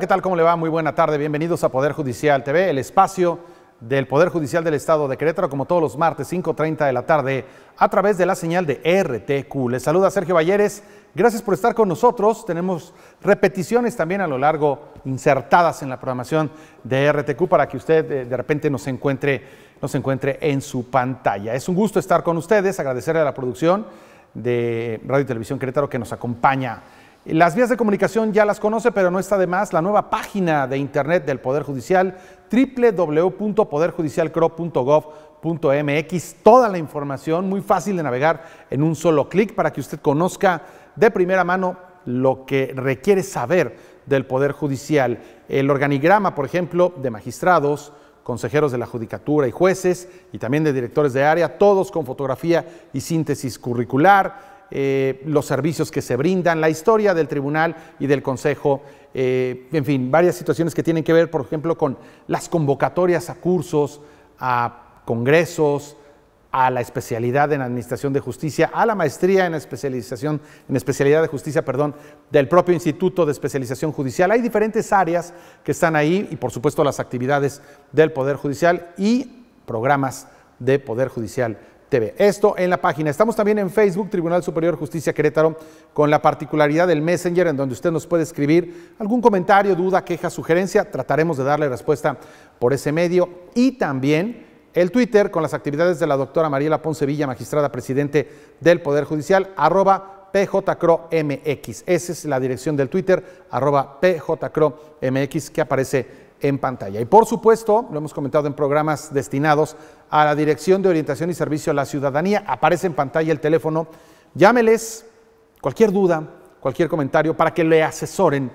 ¿qué tal? ¿Cómo le va? Muy buena tarde. Bienvenidos a Poder Judicial TV, el espacio del Poder Judicial del Estado de Querétaro, como todos los martes, 5.30 de la tarde, a través de la señal de RTQ. Les saluda Sergio Valleres. Gracias por estar con nosotros. Tenemos repeticiones también a lo largo, insertadas en la programación de RTQ, para que usted eh, de repente nos encuentre, nos encuentre en su pantalla. Es un gusto estar con ustedes, agradecerle a la producción de Radio y Televisión Querétaro que nos acompaña las vías de comunicación ya las conoce, pero no está de más la nueva página de internet del Poder Judicial, www.poderjudicialcro.gov.mx. Toda la información muy fácil de navegar en un solo clic para que usted conozca de primera mano lo que requiere saber del Poder Judicial. El organigrama, por ejemplo, de magistrados, consejeros de la Judicatura y jueces, y también de directores de área, todos con fotografía y síntesis curricular eh, los servicios que se brindan, la historia del tribunal y del consejo, eh, en fin, varias situaciones que tienen que ver, por ejemplo, con las convocatorias a cursos, a congresos, a la especialidad en administración de justicia, a la maestría en especialización en especialidad de justicia, perdón, del propio Instituto de Especialización Judicial. Hay diferentes áreas que están ahí y por supuesto las actividades del Poder Judicial y programas de Poder Judicial TV. Esto en la página. Estamos también en Facebook, Tribunal Superior Justicia Querétaro, con la particularidad del Messenger, en donde usted nos puede escribir algún comentario, duda, queja, sugerencia. Trataremos de darle respuesta por ese medio. Y también el Twitter, con las actividades de la doctora Mariela Poncevilla, magistrada presidente del Poder Judicial, arroba PJCroMX. Esa es la dirección del Twitter, arroba MX, que aparece en pantalla. Y por supuesto, lo hemos comentado en programas destinados a la Dirección de Orientación y Servicio a la Ciudadanía, aparece en pantalla el teléfono, llámeles cualquier duda, cualquier comentario para que le asesoren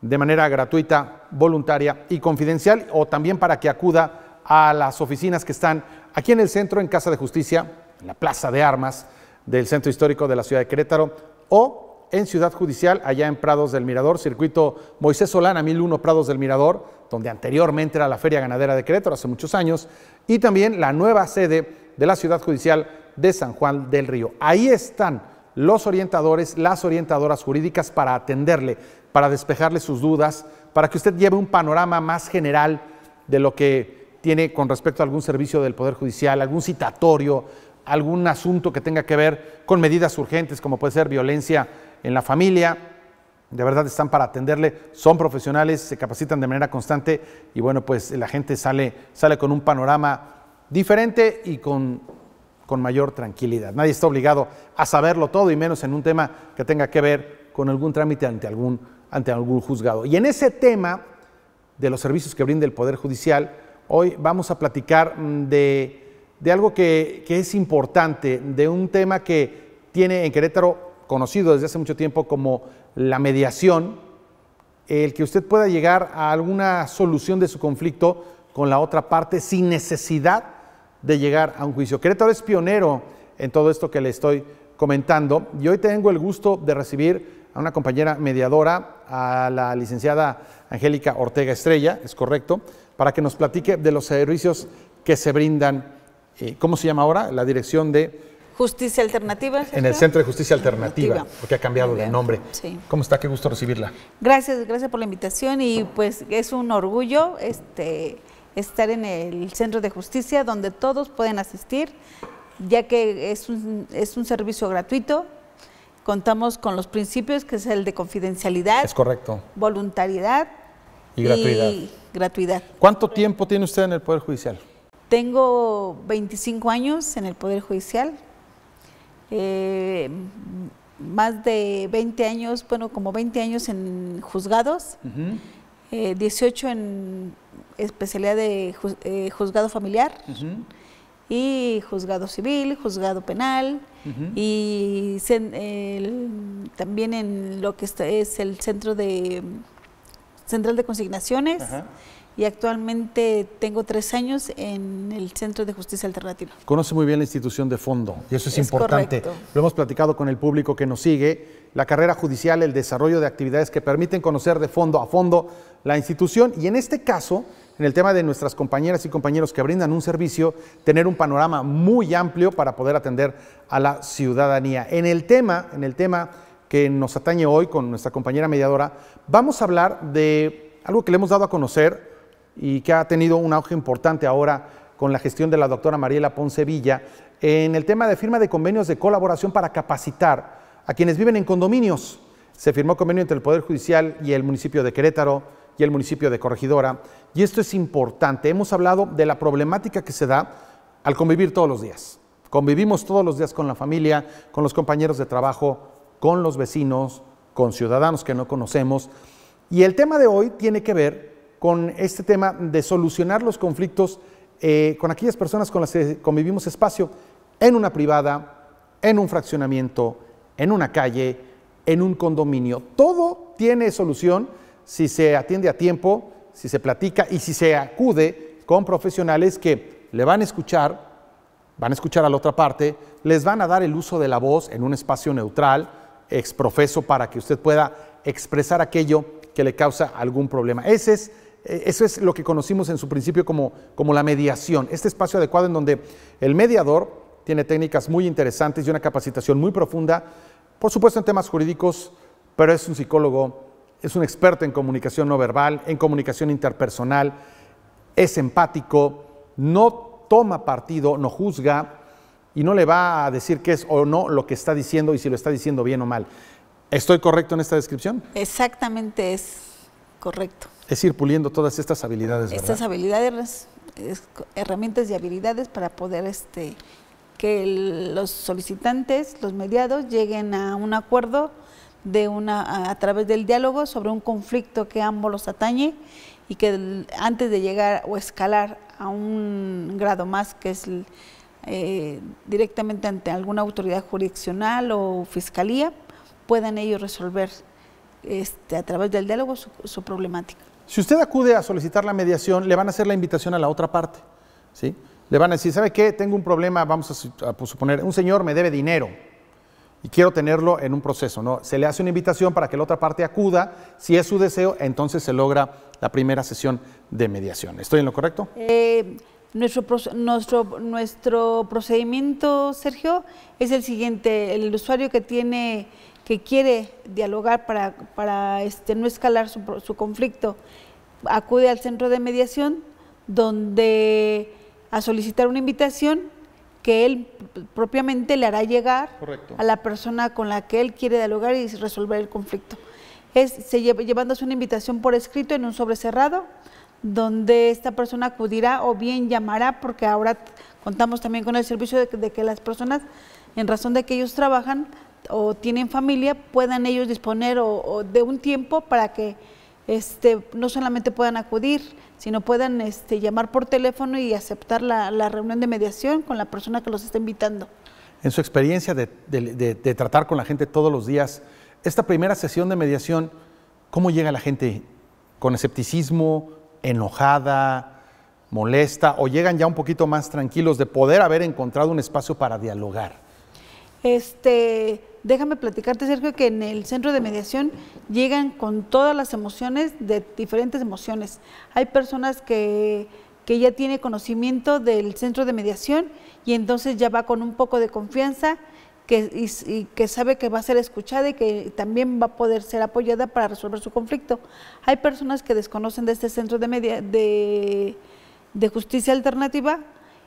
de manera gratuita, voluntaria y confidencial o también para que acuda a las oficinas que están aquí en el centro, en Casa de Justicia, en la Plaza de Armas del Centro Histórico de la Ciudad de Querétaro o en Ciudad Judicial, allá en Prados del Mirador, circuito Moisés Solana, 1001 Prados del Mirador, donde anteriormente era la Feria Ganadera de Querétaro hace muchos años, y también la nueva sede de la Ciudad Judicial de San Juan del Río. Ahí están los orientadores, las orientadoras jurídicas para atenderle, para despejarle sus dudas, para que usted lleve un panorama más general de lo que tiene con respecto a algún servicio del Poder Judicial, algún citatorio, algún asunto que tenga que ver con medidas urgentes como puede ser violencia en la familia, de verdad están para atenderle, son profesionales, se capacitan de manera constante y bueno, pues la gente sale, sale con un panorama diferente y con, con mayor tranquilidad. Nadie está obligado a saberlo todo y menos en un tema que tenga que ver con algún trámite ante algún, ante algún juzgado. Y en ese tema de los servicios que brinda el Poder Judicial, hoy vamos a platicar mm, de, algo que, que es importante, de un tema que tiene en Querétaro conocido desde hace mucho tiempo como la mediación, el que usted pueda llegar a alguna solución de su conflicto con la otra parte sin necesidad de llegar a un juicio. Querétaro es pionero en todo esto que le estoy comentando y hoy tengo el gusto de recibir a una compañera mediadora, a la licenciada Angélica Ortega Estrella, es correcto, para que nos platique de los servicios que se brindan, eh, ¿cómo se llama ahora? La dirección de Justicia Alternativa. En el Centro de Justicia Alternativa, porque ha cambiado de nombre. ¿Cómo está? Qué gusto recibirla. Gracias, gracias por la invitación y pues es un orgullo este, estar en el Centro de Justicia donde todos pueden asistir, ya que es un, es un servicio gratuito. Contamos con los principios que es el de confidencialidad. Es correcto. Voluntariedad. Y Y gratuidad. ¿Cuánto tiempo tiene usted en el Poder Judicial? Tengo 25 años en el Poder Judicial eh, más de 20 años, bueno, como 20 años en juzgados, 18 eh, en especialidad de eh, juzgado familiar y juzgado civil, juzgado penal y también en lo que es el centro de central de consignaciones y actualmente tengo tres años en el Centro de Justicia Alternativa. Conoce muy bien la institución de fondo y eso es, importante. Lo hemos platicado con el público que nos sigue, la carrera judicial, el desarrollo de actividades que permiten conocer de fondo a fondo la institución y en este caso en el tema de nuestras compañeras y compañeros que brindan un servicio, tener un panorama muy amplio para poder atender a la ciudadanía. En el tema, en el tema que nos atañe hoy con nuestra compañera mediadora, vamos a hablar de algo que le hemos dado a conocer y que ha tenido un auge importante ahora con la gestión de la doctora Mariela Poncevilla, en el tema de firma de convenios de colaboración para capacitar a quienes viven en condominios. Se firmó convenio entre el Poder Judicial y el municipio de Querétaro y el municipio de Corregidora. Y esto es importante. Hemos hablado de la problemática que se da al convivir todos los días. Convivimos todos los días con la familia, con los compañeros de trabajo, con los vecinos, con ciudadanos que no conocemos. Y el tema de hoy tiene que ver con este tema de solucionar los conflictos eh, con aquellas personas con las que convivimos espacio en una privada, en un fraccionamiento, en una calle, en un condominio. Todo tiene solución si se atiende a tiempo, si se platica y si se acude con profesionales que le van a escuchar, van a escuchar a la otra parte, les van a dar el uso de la voz en un espacio neutral, exprofeso, para que usted pueda expresar aquello que le causa algún problema. Ese es eh, eso es lo que conocimos en su principio como, la mediación, este espacio adecuado en donde el mediador tiene técnicas muy interesantes y una capacitación muy profunda, por supuesto en temas jurídicos, pero es un psicólogo, es un experto en comunicación no verbal, en comunicación interpersonal, es empático, no toma partido, no juzga y no le va a decir qué es o no lo que está diciendo y si lo está diciendo bien o mal. ¿Estoy correcto en esta descripción? Exactamente es correcto. Es ir puliendo todas estas habilidades. Estas habilidades, herramientas y habilidades para poder este, que los solicitantes, los mediados, lleguen a un acuerdo de una, a, través del diálogo sobre un conflicto que ambos los atañe y que antes de llegar o escalar a un grado más que es eh, directamente ante alguna autoridad jurisdiccional o fiscalía, puedan ellos resolver este, a través del diálogo su problemática. Si usted acude a solicitar la mediación, le van a hacer la invitación a la otra parte. ¿sí? Le van a decir, ¿sabe qué? Tengo un problema, vamos a, pues, suponer, un señor me debe dinero y quiero tenerlo en un proceso. ¿no? Se le hace una invitación para que la otra parte acuda. Si es su deseo, entonces se logra la primera sesión de mediación. ¿Estoy en lo correcto? Eh, nuestro, nuestro, nuestro procedimiento, Sergio, es el siguiente. El usuario que tiene que quiere dialogar para, este, no escalar su, conflicto, acude al centro de mediación donde a solicitar una invitación que él propiamente le hará llegar a la persona con la que él quiere dialogar y resolver el conflicto. Es se llevándose una invitación por escrito en un sobre cerrado, donde esta persona acudirá o bien llamará, porque ahora contamos también con el servicio de que las personas, en razón de que ellos trabajan, o tienen familia puedan ellos disponer o, de un tiempo para que este, no solamente puedan acudir, sino puedan este, llamar por teléfono y aceptar la, reunión de mediación con la persona que los está invitando. En su experiencia de, tratar con la gente todos los días, esta primera sesión de mediación, ¿cómo llega la gente? ¿Con escepticismo, enojada, molesta o llegan ya un poquito más tranquilos de poder haber encontrado un espacio para dialogar? Este, déjame platicarte, Sergio, que en el centro de mediación llegan con todas las emociones, de diferentes emociones. Hay personas que, ya tiene conocimiento del centro de mediación y entonces ya va con un poco de confianza que, y, que sabe que va a ser escuchada y que también va a poder ser apoyada para resolver su conflicto. Hay personas que desconocen de este centro de, media, de, de justicia alternativa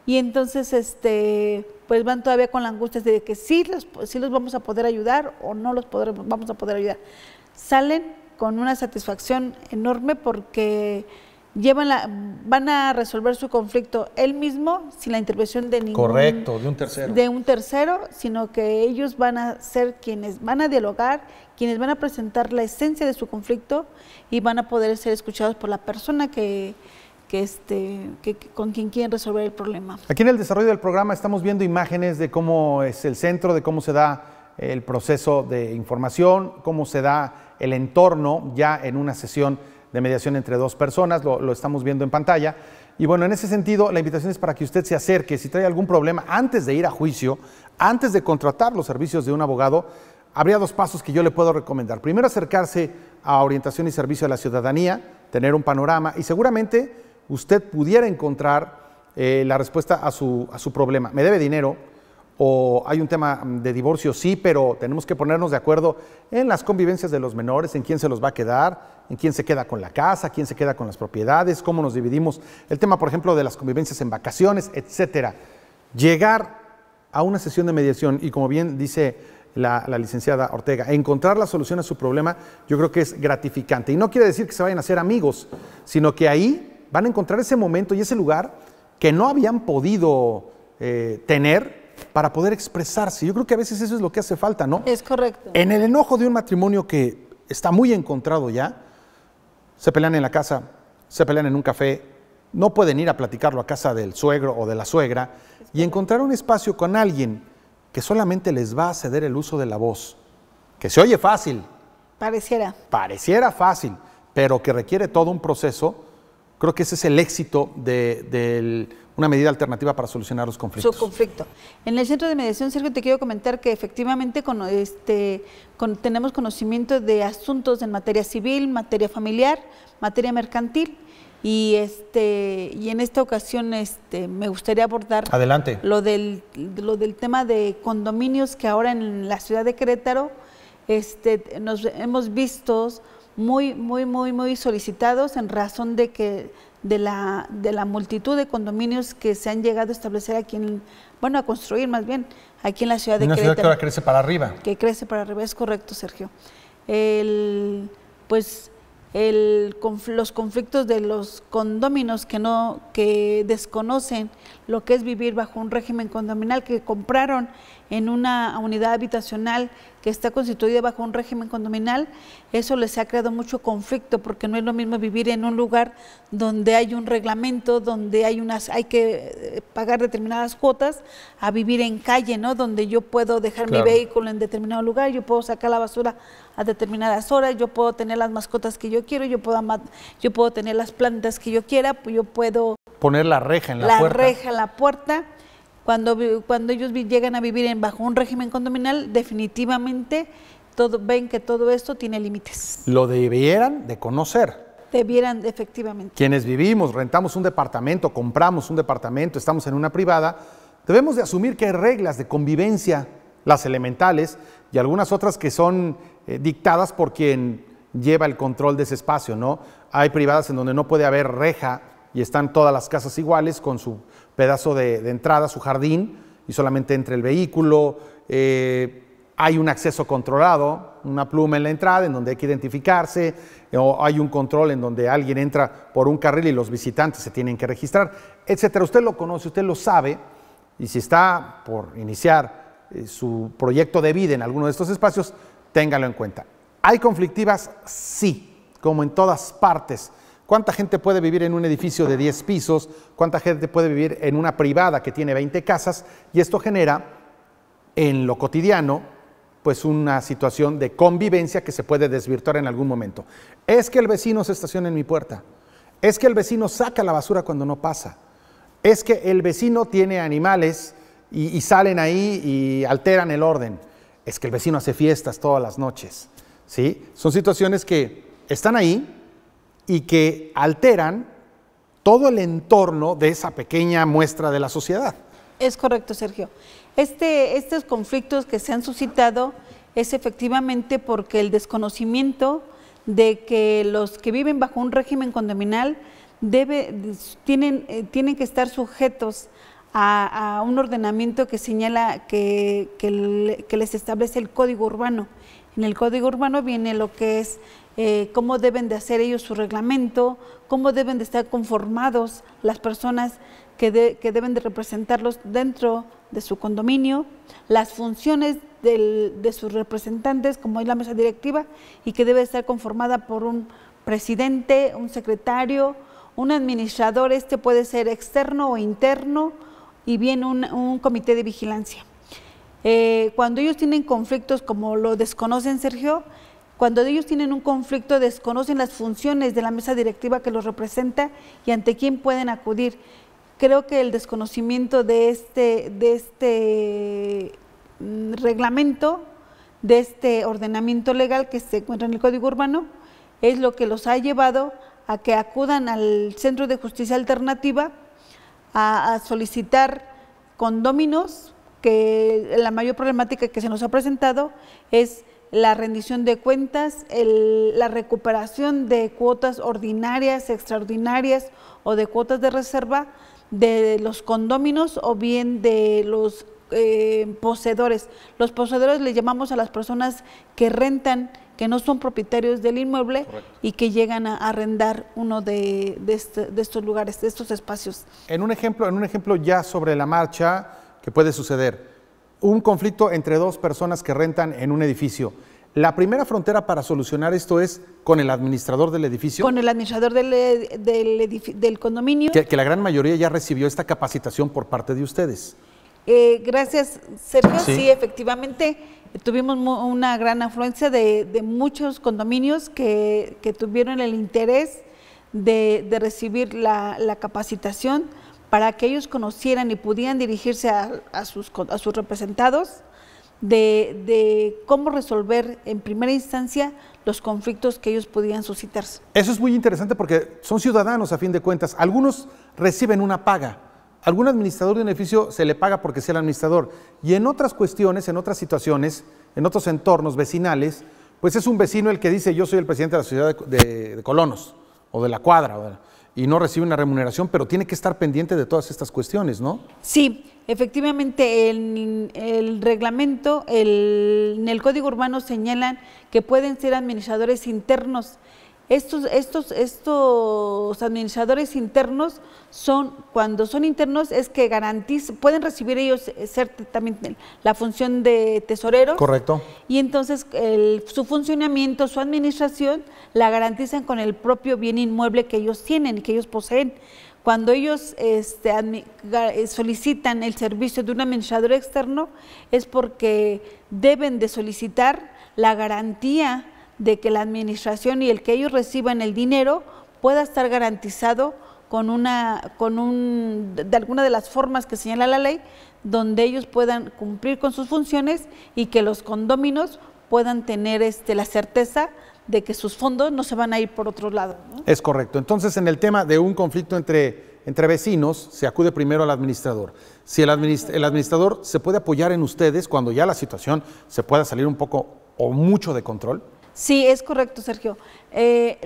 y entonces, este, pues van todavía con la angustia de que sí los, sí los vamos a poder ayudar o no los podremos, vamos a poder ayudar. Salen con una satisfacción enorme porque llevan la, van a resolver su conflicto él mismo sin la intervención de ningún correcto de un tercero de un tercero sino que ellos van a ser quienes van a dialogar quienes van a presentar la esencia de su conflicto y van a poder ser escuchados por la persona que este, con quien quieren resolver el problema. Aquí en el desarrollo del programa estamos viendo imágenes de cómo es el centro, de cómo se da el proceso de información, cómo se da el entorno ya en una sesión de mediación entre dos personas, lo, lo, estamos viendo en pantalla. Y bueno, en ese sentido, la invitación es para que usted se acerque, si trae algún problema, antes de ir a juicio, antes de contratar los servicios de un abogado, habría dos pasos que yo le puedo recomendar. Primero, acercarse a orientación y servicio a la ciudadanía, tener un panorama y seguramente usted pudiera encontrar eh, la respuesta a su, problema. ¿Me debe dinero? ¿O hay un tema de divorcio? Sí, pero tenemos que ponernos de acuerdo en las convivencias de los menores, en quién se los va a quedar, en quién se queda con la casa, quién se queda con las propiedades, cómo nos dividimos. El tema, por ejemplo, de las convivencias en vacaciones, etcétera. Llegar a una sesión de mediación y como bien dice la, la, licenciada Ortega. Encontrar la solución a su problema yo creo que es gratificante. Y no quiere decir que se vayan a ser amigos, sino que ahí van a encontrar ese momento y ese lugar que no habían podido eh, tener para poder expresarse. Yo creo que a veces eso es lo que hace falta, ¿no? Es correcto. En el enojo de un matrimonio que está muy encontrado ya, se pelean en la casa, se pelean en un café, no pueden ir a platicarlo a casa del suegro o de la suegra, y encontrar un espacio con alguien que solamente les va a ceder el uso de la voz, que se oye fácil. Pareciera. Pareciera fácil, pero que requiere todo un proceso Creo que ese es el éxito de, una medida alternativa para solucionar los conflictos. Su conflicto. En el centro de mediación, Sergio, te quiero comentar que efectivamente este, tenemos conocimiento de asuntos en materia civil, materia familiar, materia mercantil. Y este y en esta ocasión este me gustaría abordar lo del del tema de condominios que ahora en la ciudad de Querétaro este nos hemos visto muy, muy, muy, muy solicitados en razón de que de la, de la multitud de condominios que se han llegado a establecer aquí en, bueno, a construir más bien, aquí en la ciudad de Una que ahora crece para arriba. Que crece para arriba, es correcto, Sergio. El, pues el, los conflictos de los condóminos que no que desconocen lo que es vivir bajo un régimen condominal que compraron en una unidad habitacional que está constituida bajo un régimen condominal, eso les ha creado mucho conflicto porque no es lo mismo vivir en un lugar donde hay un reglamento, donde hay unas hay que eh, pagar determinadas cuotas a vivir en calle, ¿no? Donde yo puedo dejar mi vehículo en determinado lugar, yo puedo sacar la basura a determinadas horas, yo puedo tener las mascotas que yo quiero, yo puedo yo puedo tener las plantas que yo quiera, pues yo puedo poner la reja en la, la puerta. La reja en la puerta cuando, cuando ellos llegan a vivir en, bajo un régimen condominal, definitivamente todo, ven que todo esto tiene límites. Lo debieran de conocer. Debieran, efectivamente. Quienes vivimos, rentamos un departamento, compramos un departamento, estamos en una privada, debemos de asumir que hay reglas de convivencia, las elementales, y algunas otras que son eh, dictadas por quien lleva el control de ese espacio, ¿no? Hay privadas en donde no puede haber reja y están todas las casas iguales con su pedazo de, entrada entrada, su jardín, y solamente entre el vehículo. Eh, hay un acceso controlado, una pluma en la entrada en donde hay que identificarse, o hay un control en donde alguien entra por un carril y los visitantes se tienen que registrar, etcétera. Usted lo conoce, usted lo sabe, y si está por iniciar eh, su proyecto de vida en alguno de estos espacios, téngalo en cuenta. ¿Hay conflictivas? Sí, como en todas partes. ¿Cuánta gente puede vivir en un edificio de 10 pisos? ¿Cuánta gente puede vivir en una privada que tiene 20 casas? Y esto genera en lo cotidiano pues una situación de convivencia que se puede desvirtuar en algún momento. Es que el vecino se estaciona en mi puerta. Es que el vecino saca la basura cuando no pasa. Es que el vecino tiene animales y, y salen ahí y alteran el orden. Es que el vecino hace fiestas todas las noches. ¿Sí? Son situaciones que están ahí, y que alteran todo el entorno de esa pequeña muestra de la sociedad. Es correcto, Sergio. Este, estos conflictos que se han suscitado es efectivamente porque el desconocimiento de que los que viven bajo un régimen condominal debe, tienen, eh, tienen que estar sujetos a, un ordenamiento que señala que, que, les establece el código urbano. En el código urbano viene lo que es eh, cómo deben de hacer ellos su reglamento, cómo deben de estar conformados las personas que, deben de representarlos dentro de su condominio, las funciones de sus representantes, como es la mesa directiva, y que debe estar conformada por un presidente, un secretario, un administrador, este puede ser externo o interno, y bien un, comité de vigilancia. Eh, cuando ellos tienen conflictos como lo desconocen, Sergio, cuando ellos tienen un conflicto desconocen las funciones de la mesa directiva que los representa y ante quién pueden acudir. Creo que el desconocimiento de este, de este mm, reglamento, de este ordenamiento legal que se encuentra en el Código Urbano, es lo que los ha llevado a que acudan al Centro de Justicia Alternativa a, a solicitar condóminos que la mayor problemática que se nos ha presentado es la rendición de cuentas, la recuperación de cuotas ordinarias, extraordinarias o de cuotas de reserva de los condóminos o bien de los eh, poseedores. Los poseedores le llamamos a las personas que rentan, que no son propietarios del inmueble y que llegan a arrendar uno este, de, estos lugares, de estos espacios. En un ejemplo, en un ejemplo ya sobre la marcha que puede suceder, un conflicto entre dos personas que rentan en un edificio. La primera frontera para solucionar esto es con el administrador del edificio. Con el administrador del, eh, del, condominio. Que, la gran mayoría ya recibió esta capacitación por parte de ustedes. Eh, gracias, Sergio. Sí. efectivamente, tuvimos una gran afluencia de, muchos condominios que, tuvieron el interés de, recibir la capacitación para que ellos conocieran y pudieran dirigirse a, sus, representados de, cómo resolver en primera instancia los conflictos que ellos pudieran suscitarse. Eso es muy interesante porque son ciudadanos a fin de cuentas. Algunos reciben una paga. Algún administrador de beneficio se le paga porque sea el administrador. Y en otras cuestiones, en otras situaciones, en otros entornos vecinales, pues es un vecino el que dice yo soy el presidente de la ciudad de, colonos o de la cuadra y no recibe una remuneración, pero tiene que estar pendiente de todas estas cuestiones, ¿no? Sí, efectivamente, en el reglamento, en el Código Urbano señalan que pueden ser administradores internos estos, estos, estos administradores internos son, cuando son internos, es que garantizan, pueden recibir ellos eh, ser también la función de tesorero. Correcto. Y entonces su funcionamiento, su administración, la garantizan con el propio bien inmueble que ellos tienen, que ellos poseen cuando ellos este, eh, solicitan el servicio de un administrador externo es porque deben de solicitar la garantía de que la administración y el que ellos reciban el dinero pueda estar garantizado con una con un de alguna de las formas que señala la ley donde ellos puedan cumplir con sus funciones y que los condóminos puedan tener este la certeza de que sus fondos no se van a ir por otro lado. Es correcto. Entonces, en el tema de un conflicto entre, entre vecinos, se acude primero al administrador. Si el, el administrador se puede apoyar en ustedes cuando ya la situación se pueda salir un poco o mucho de control, Sí, es correcto, Sergio. Eh,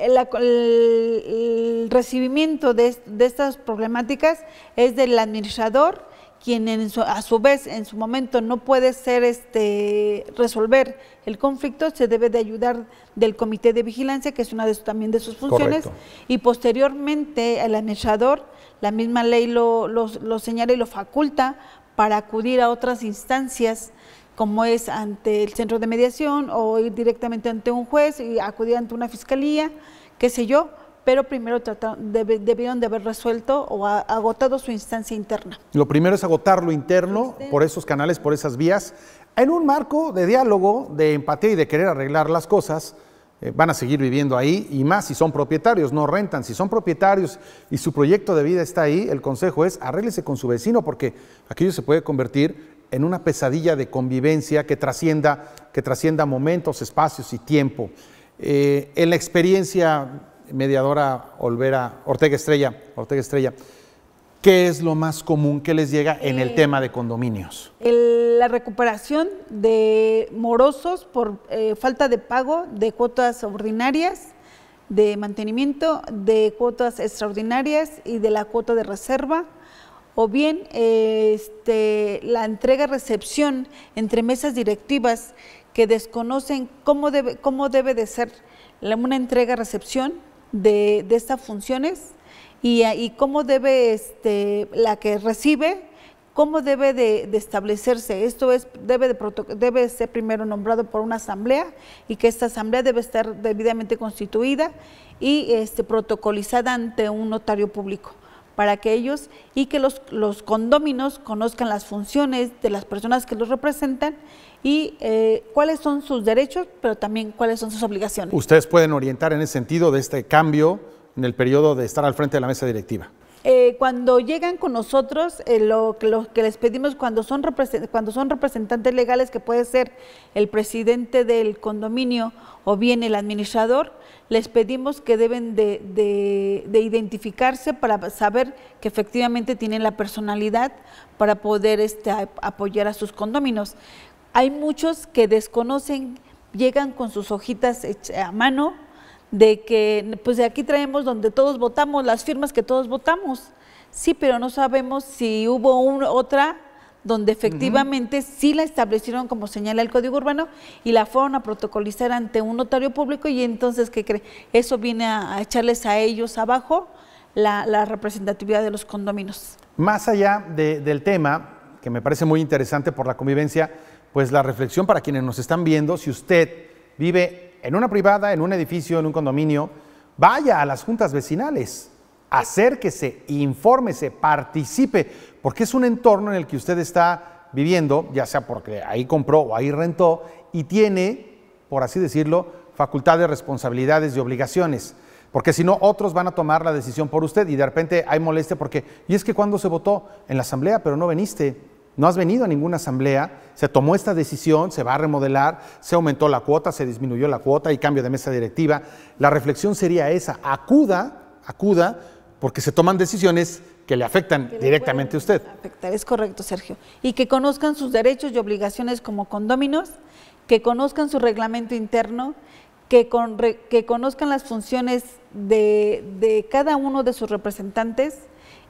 el, recibimiento de, estas problemáticas es del administrador, quien a su vez en su momento no puede ser este resolver el conflicto, se debe de ayudar del comité de vigilancia, que es una de también de sus funciones, y posteriormente el administrador, la misma ley lo señala y lo faculta para acudir a otras instancias como es ante el centro de mediación o ir directamente ante un juez y acudir ante una fiscalía, qué sé yo, pero primero debieron de haber resuelto o agotado su instancia interna. Lo primero es agotar lo interno por esos canales, por esas vías, en un marco de diálogo, de empatía y de querer arreglar las cosas. Eh, van a seguir viviendo ahí y más si son propietarios, no rentan. Si son propietarios y su proyecto de vida está ahí, el consejo es arréglese con su vecino porque aquello se puede convertir en una pesadilla de convivencia que trascienda, que trascienda momentos, espacios y tiempo. Eh, en la experiencia mediadora Olvera, Ortega Estrella, Ortega Estrella, ¿qué es lo más común que les llega en el eh, tema de condominios? la recuperación de morosos por eh, falta de pago de cuotas ordinarias, de mantenimiento, de cuotas extraordinarias y de la cuota de reserva o bien este, la entrega-recepción entre mesas directivas que desconocen cómo debe, cómo debe de ser una entrega-recepción de, estas funciones y, cómo debe este, la que recibe cómo debe de, de, establecerse. Esto es, debe, de, debe ser primero nombrado por una asamblea y que esta asamblea debe estar debidamente constituida y este, protocolizada ante un notario público para que ellos y que los, los condóminos conozcan las funciones de las personas que los representan y eh, cuáles son sus derechos, pero también cuáles son sus obligaciones. Ustedes pueden orientar en ese sentido de este cambio en el periodo de estar al frente de la mesa directiva. Eh, cuando llegan con nosotros, eh, lo, que les pedimos cuando son, cuando son representantes legales, que puede ser el presidente del condominio o bien el administrador, les pedimos que deben de, identificarse para saber que efectivamente tienen la personalidad para poder este, apoyar a sus condóminos. Hay muchos que desconocen, llegan con sus hojitas a mano, de que pues de aquí traemos donde todos votamos, las firmas que todos votamos. Sí, pero no sabemos si hubo otra donde efectivamente sí la establecieron como señala el Código Urbano y la fueron a protocolizar ante un notario público y entonces, ¿qué cree? Eso viene a, echarles a ellos abajo la, representatividad de los condominios. Más allá del tema, que me parece muy interesante por la convivencia, pues la reflexión para quienes nos están viendo, si usted vive en una privada, en un edificio, en un condominio, vaya a las juntas vecinales, acérquese, infórmese, participe, porque es un entorno en el que usted está viviendo, ya sea porque ahí compró o ahí rentó, y tiene, por así decirlo, facultades, responsabilidades y obligaciones. Porque si no, otros van a tomar la decisión por usted y de repente hay molestia porque, y es que cuando se votó en la asamblea, pero no veniste, no has venido a ninguna asamblea, se tomó esta decisión, se va a remodelar, se aumentó la cuota, se disminuyó la cuota y cambio de mesa directiva. La reflexión sería esa, acuda, acuda, porque se toman decisiones que le afectan directamente a usted. es correcto, Sergio. Y que conozcan sus derechos y obligaciones como condóminos, que conozcan su reglamento interno, que, que conozcan las funciones de cada uno de sus representantes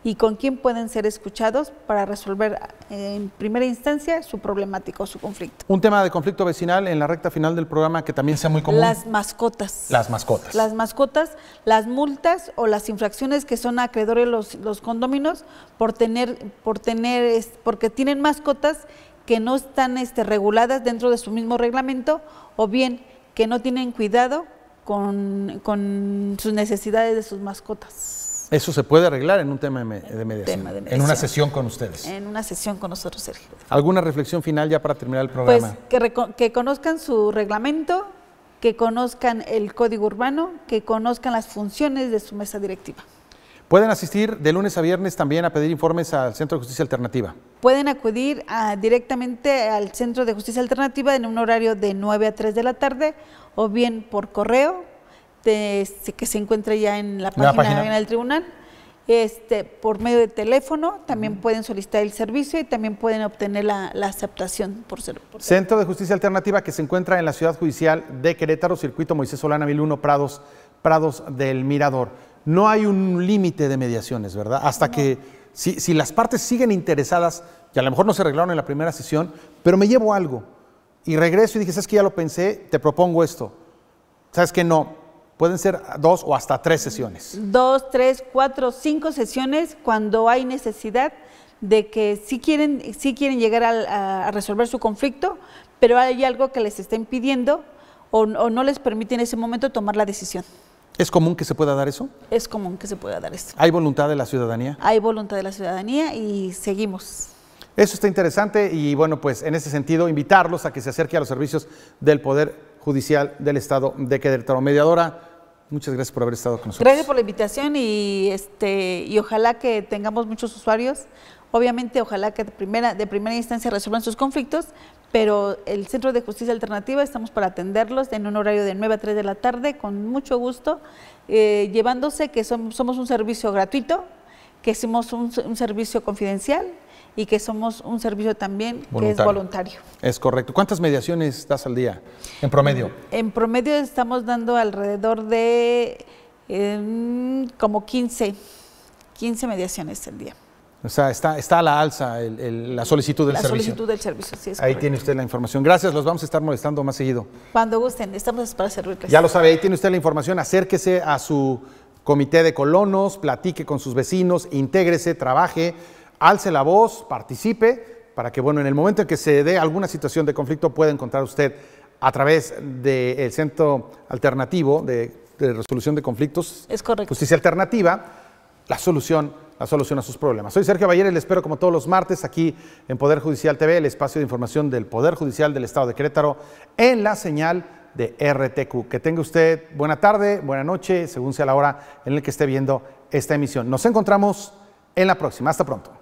y con quién pueden ser escuchados para resolver eh, en primera instancia su problemático o su conflicto. Un tema de conflicto vecinal en la recta final del programa que también sea muy común. Las mascotas. Las mascotas. Las mascotas, las multas o las infracciones que son acreedores los, los condóminos por tener, por tener, porque tienen mascotas que no están este, reguladas dentro de su mismo reglamento o bien que no tienen cuidado con sus necesidades de sus mascotas. Eso se puede arreglar en un tema de, mediación, en una sesión con ustedes. En una sesión con nosotros, Sergio. ¿Alguna reflexión final ya para terminar el pues, programa? que, conozcan su reglamento, que conozcan el código urbano, que conozcan las funciones de su mesa directiva. Pueden asistir de lunes a viernes también a pedir informes al Centro de Justicia Alternativa. Pueden acudir ah, directamente al Centro de Justicia Alternativa en un horario de 9 a 3 de la tarde o bien por correo que se encuentra ya en la página, del tribunal. Este, por medio de teléfono, también pueden solicitar el servicio y también pueden obtener la, aceptación por ser. Centro de Justicia Alternativa que se encuentra en la Ciudad Judicial de Querétaro, Circuito Moisés Solana 1001, Prados, Prados del Mirador. No hay un límite de mediaciones, ¿verdad? Hasta que, si, las partes siguen interesadas, y a lo mejor no se arreglaron en la primera sesión, pero me llevo algo y regreso y dije, ¿sabes que Ya lo pensé, te propongo esto. ¿Sabes que No, Pueden ser dos o hasta tres sesiones. Dos, tres, cuatro, cinco sesiones cuando hay necesidad de que sí quieren, sí quieren llegar a, resolver su conflicto, pero hay algo que les está impidiendo o, no les permite en ese momento tomar la decisión. ¿Es común que se pueda dar eso? Es común que se pueda dar eso. ¿Hay voluntad de la ciudadanía? Hay voluntad de la ciudadanía y seguimos. Eso está interesante y bueno, pues en ese sentido invitarlos a que se acerque a los servicios del Poder Judicial del Estado de Querétaro. Mediadora, Muchas gracias por haber estado con nosotros. Gracias por la invitación y este y ojalá que tengamos muchos usuarios. Obviamente, ojalá que de primera, de primera instancia resuelvan sus conflictos, pero el Centro de Justicia Alternativa estamos para atenderlos en un horario de 9 a 3 de la tarde, con mucho gusto, eh, llevándose que somos un servicio gratuito, que somos un servicio confidencial, y que somos un servicio también que es voluntario. Es correcto. ¿Cuántas mediaciones das al día en promedio? En promedio estamos dando alrededor de em, como 15, 15 mediaciones al día. O sea, está, está a la alza la solicitud del servicio. La solicitud del servicio, sí. Es ahí tiene usted la información. Gracias, los vamos a estar molestando más seguido. Cuando gusten, estamos para servirles. Ya lo sabe, ahí tiene usted la información. Acérquese a su comité de colonos, platique con sus vecinos, intégrese, trabaje alce la voz, participe, para que, bueno, en el momento en que se dé alguna situación de conflicto pueda encontrar usted a través del centro alternativo de, resolución de conflictos. Es Justicia alternativa, la solución, la solución a sus problemas. Soy Sergio Bayer y espero como todos los martes aquí en Poder Judicial TV, el espacio de información del Poder Judicial del Estado de Querétaro, en la señal de RTQ. Que tenga usted buena tarde, buena noche, según sea la hora en la que esté viendo esta emisión. Nos encontramos en la próxima. Hasta pronto.